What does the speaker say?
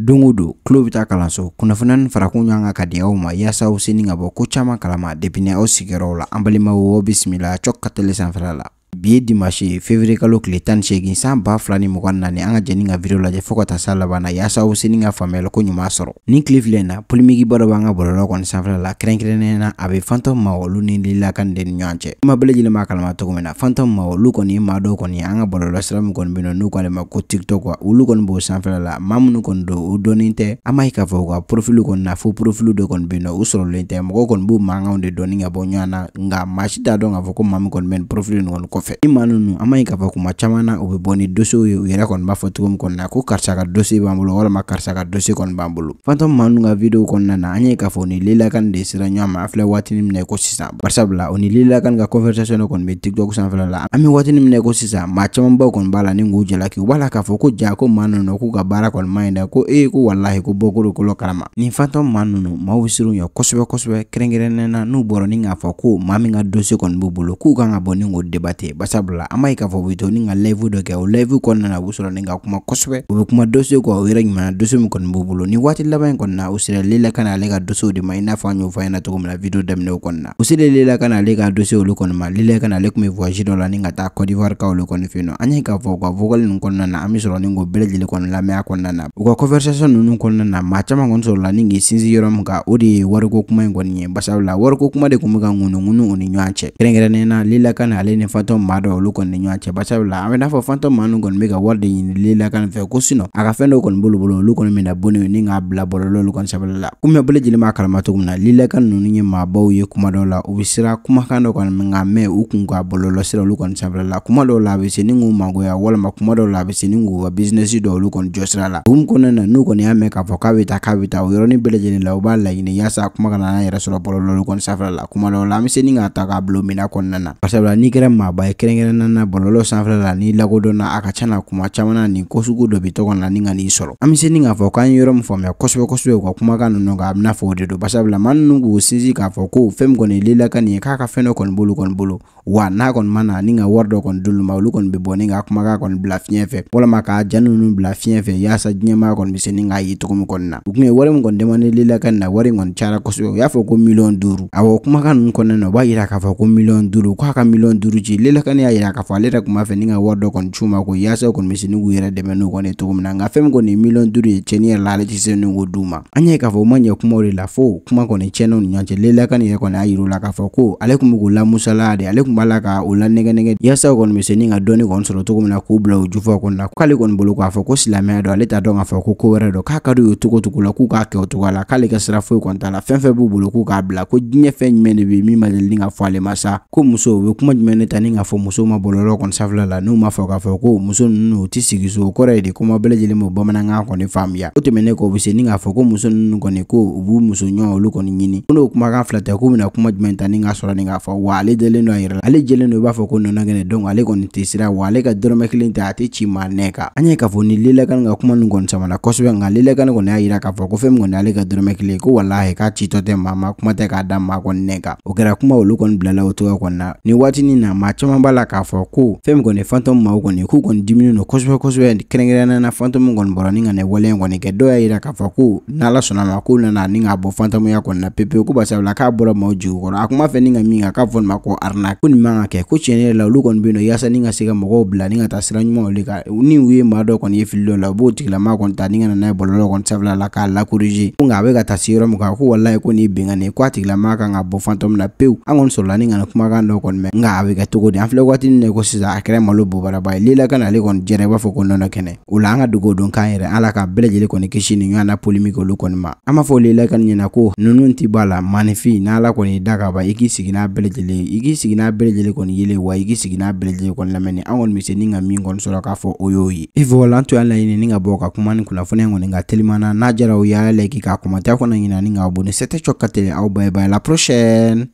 dungudu klub ta kalanso kuna funan farakunya nga kadi ya uma ya sa usini nga bo kuchama kalama depine osigerola ambali mawo bismillah chokkatele san farala bi ye dimanche fevriye kalo tile tan segin seegin san ba fila ni mugan naani an ka jɛni ka video lajɛ fɔɔ ka taa sa laban yaasa aw seni ka faamuyala ko ɲuman sɔrɔ ni kile filɛ na polimikibɔ dɔ b'an ka bɔlɔlɔ kɔni sanfɛla la kɛrɛnkɛrɛnnɛ a be fantɔm ma olu ni lilakani de ni ɲɔgɔn cɛ ma bɛlɛjɛlen b'a kalama cogo min na fantɔm ma olu kɔni ye maa dɔw kɔni an ka bɔlɔlɔ sira min kɔni be nɔ n'u k'ale ma ko tiktok wa olu kɔni b'o sanfɛla la ma minnu kɔni do o dɔnin tɛ an m'a ye k'a fɔ u ka porofili kɔni na fo porofili dɔ kɔni be nɔ o sɔrɔlen tɛ mɔgɔw kɔni b'u mankanw de dɔni ka bɔ ɲɔgɔn na nka maa si t'a dɔn k'a fɔ ko ma min kɔni bɛ ni porofili ni kɔni kɔfɛ kɔfɛ i maa ninnu an ma ɲi k'a fɔ kuma caman na u be bɔ ni dosiyew ye u yɛrɛ kɔni b'a fɔ cogo min kɔni ko karisa ka dose b'an bolo walama karisa ka dose kɔni b'an bolo fantɔm ma ninnu ka video kɔnɔna na an ye k'a fɔ ni lelakani de sira ɲɔgɔn ma an filɛ waatini minɛ ko sisan barisabula o ni lelakani ka conversation kɔni be tiktok sanfɛla la an be waatini minɛ ko sisan ma camanbaw kɔni b'a la ni k'u jalaki wala b'a k'a fɔ ko ja ko ma ninnu k'u ka baara kɔni ma ɲi dɛ ko e ko walahi ko bɔ ko de kolo kalama nin fantɔn maa ninnu maaw bɛ sir'u ɲɛ kosɛbɛ kosɛbɛ kɛrɛnkɛrɛnnen n'u bɔrɔ ni k'a fɔ ko ma min ka dose kɔni b'u bolo k'u kan ka bɔ ni k'o debate basabula an b'a ye k'a fɔ u to ni ka lɛvu dɔ kɛ o lɛvu kɔnɔna na u bɛ sɔrɔ ni ka kuma kosɛbɛ u bɛ kuma dosiye kɔ o yɛrɛ ɲuman na dosiye min kɔni b'u bolo ni waati laban in kɔni na u sera lela ka na ale ka dosiyew de ma i n'a fɔ an y'o fɔ an ɲɛna video daminɛw kɔni na u selen lela ka na ale ka dosiye olu kɔni ma lela ka na ale tun dɔ la ni ka taa Côte d'Ivoire ka olu kɔni fɛ yen nɔ an ye k'a fɔ u ka vocal ninnu kɔnɔna na an bɛ sɔrɔ ni k'o bɛɛ lajɛlen kɔni lamɛn a na u ka conversation ninnu kɔnɔna na maa caman kɔni sɔrɔla ni k'i sinsin yɔrɔ min kan o de wariko kuma in kɔni ye basabula wariko kuma de tun bɛ ka ŋunuŋunu u ni ɲɔgɔn cɛ na lela ka na ale maadɔ olu kɔni ni ɲɔgɔn cɛ barisabula an bɛ n'a fɔ fantɔ maa nu kɔni bɛ ka wari de ɲinili la kan fɛ ko sinɔ a ka fɛn dɔw kɔni b'olu bolo olu kɔni mina bonni ni k'a bila bɔlɔlɔ olu kɔni sɛbɛla la kun mɛ bɛɛ lajɛlen b'a kalama cogo min na lilaka ninnu ye maabaw ye kuma dɔw la u bɛ sira kumakan dɔ kɔni nka u kun ka bɔlɔlɔ sira olu kɔni sanfɛla la kuma dɔw la a bɛ se ni k'u magoya walima kuma dɔw la a bɛ se ni k'u ka bizinesi dɔw olu kɔni jɔsira la hukumu kɔnɔna na n'u kɔni y'a mɛn k'a fɔ k'a bɛ taa k'a bɛ taa o yɔrɔnin bɛɛ lajɛlen la u b'a laɲini yaasa kuma kana n'an yɛrɛ sɔrɔ bɔlɔlɔ olu kɔni sanfɛla la kuma dɔw la an bɛ se ni k'a ta k'a bila o mina kɔnɔna na barisabula n'i kɛra maaba ye kɛrɛnkɛrɛnna na bɔlɔlɔ sanfɛla la ni lakodɔnna a ka ca kuma caman na nin ko dɔ bi tɔgɔ na ni ka n'i sɔrɔ an be se ni k'a fɔ k'an ye yɔrɔ min faamuya kosɛbɛ kosɛbɛ u ka kumakan ninnu kan bena fɔ o de don basabula ma nunu k'u sinsi k'a fɔ ko fɛn min kɔni lela ka nin ye k'a ka fɛn dɔ kɔni b'olu kɔni bolo wa n'a kɔni ma na ni ka wari dɔ kɔni dolu ma olu kɔni be bɔ ni ka kumakan kɔni bila fiɲɛ fɛ walama k'a ja ninnu bila fiɲɛ fɛ y'asa diɲɛmaa kɔni be se ni k'a ye togo min kɔni na u kun ye wari min kɔni demande lela ka na wari kɔni cara kosɛbɛ u y'a fɔ ko miliyɔn duuru awɔ kumakan ninnu kɔnɔna na u b'a yira k'a fɔ ko miliyɔn duuru k'a ka miliyɔn duuru ci lela kani y'a yira k'a fɔ ale yɛrɛ kun b'a fɛ ni ko yaso kon kɔni k'u yɛrɛ dɛmɛ n'o kɔni ye na nka fɛn min kɔni ye ye la ale ni k'o an y'a ye k'a ma ɲɛ kumaw de la fo kuma kɔni tiɲɛna u ni ɲɔgɔn cɛ lelakan yɛrɛ kɔni y'a yira u la k'a ko ale tun k'u lamusala de ale tun b'a la ka o lanɛgɛnɛgɛ yaasa yaso kon bɛ se doni kon solo kɔni na k'u bila na k'ale kon bulu k'a fo ko silamɛya do ale t'a dɔn k'a ko ko do don k'a ka d'u ye cogo cogo la k'u k'a kɛ la k'ale ka sira foyi kɔni t'a b'u bolo k'u k'a bila ko diɲɛ fe jumɛn min ma ni ka fɔ ale ma ko muso we kuma jmene tani nga fo muso ma bɔlɔlɔ kɔni sanfɛla la n'u m'a fɔ k'a fɔ ko muso nunu u ti sigi so o kɔrɔ ye de ko ma b'o bamanankan kɔni faamuya o tɛmɛne kɔ u se ni k'a fɔ ko muso ninnu kɔni ko u b'u muso ɲɔ olu kɔni ɲini ko n'o kumakan fila tɛ k'u bena kuma jumɛn ta ni ka sɔrɔ nin k'a fɔ wa ale delen don a yɛrɛ la ale jɛlen don i b'a fɔ ko nɔnɔkɛnɛ donk ale kɔni tɛ sira wa ale ka dɔrɔmɛ kelen tɛ a tɛ ci ma nɛ ka an ye k'a fɔ ni lelakani ka kuma nin kɔni samana kosɛbɛ nka lelakani kɔni y'a yira k'a fɔ ko fɛn min kɔni ale ka dɔrɔmɛ kelen ko walahi k'a citɔ tɛ maa ma kuma tɛ k'a da ma kɔni nɛ ka o kɛra kuma olu kɔni bilala o cogoya kɔni na nin waatinin na maa caman caman b'a la k'a fɔ ko fɛn min kɔni fantɔmu ma kɔni k'u kɔni diminen don kosɛbɛ kosɛbɛ kɛrɛnkɛrɛnnenya na fantɔmu kɔni bɔra ni ka nin waleya kɔni kɛ y'a yira k'a fɔ ko n'ala sɔnn'a ma k'u nana ni k'a bɔ fantɔmuya kɔni na pepewu ko barisabula k'a bɔra maaw jigikɔrɔ a kun fɛ ni ka min kan k'a fɔ ma ko ko nin man ka kɛ ko tiɲɛ yɛrɛ la olu kɔni bɛ yen nɔ yaasa ni ka se ka mɔgɔw bila ni ka taa sira ɲumanw le kan ni u ye maa dɔ kɔni ye fili dɔ la u b'o tigilamaa kɔni ta ni ka na n'a ye bɔlɔlɔ kɔni sanfɛla la k'a lakorize ko nka a bɛ ka taa se yɔrɔ min kan ko walayi ko nin ye bɛnkan de ye ko a tigilamaa kan ka bɔ fantɔmu na pewu an kɔni sɔrɔla ni ka nin kumakan dɔ kɔni mɛn nka a bɛ kɛ di an filɛ waati ko sisan a kɛra malo bobaraba ye lila ka n'ale kɔni jɛra i b'a fɔ ko nɔnɔ kɛnɛ o la an ka dogo don k'an yɛrɛ ala ka bɛɛ lajɛlen kɔni kisi ni ɲɔgɔn na polimiki olu kɔni ma an b'a fɔ lila ka ɲɛna ko nunu ti b'a la manifin n'ala kɔni da ka ban i k'i sigi n'a bɛɛ lajɛlen i k'i sigi n'a kɔni wa i k'i sigi n'a bɛɛ kɔni lamɛnni an kɔni bɛ se ni ka min kɔni sɔrɔ k'a fɔ o y'o ye i fɔ an to y'an laɲini ka bɔ ka kuma ni kunnafoni kɔni ka telimana n'a jara o y'a la k'i ka kuma ta kɔnɔ ɲinani ka bon ni sɛtɛ cɔ ka teli aw bye bye la prochaine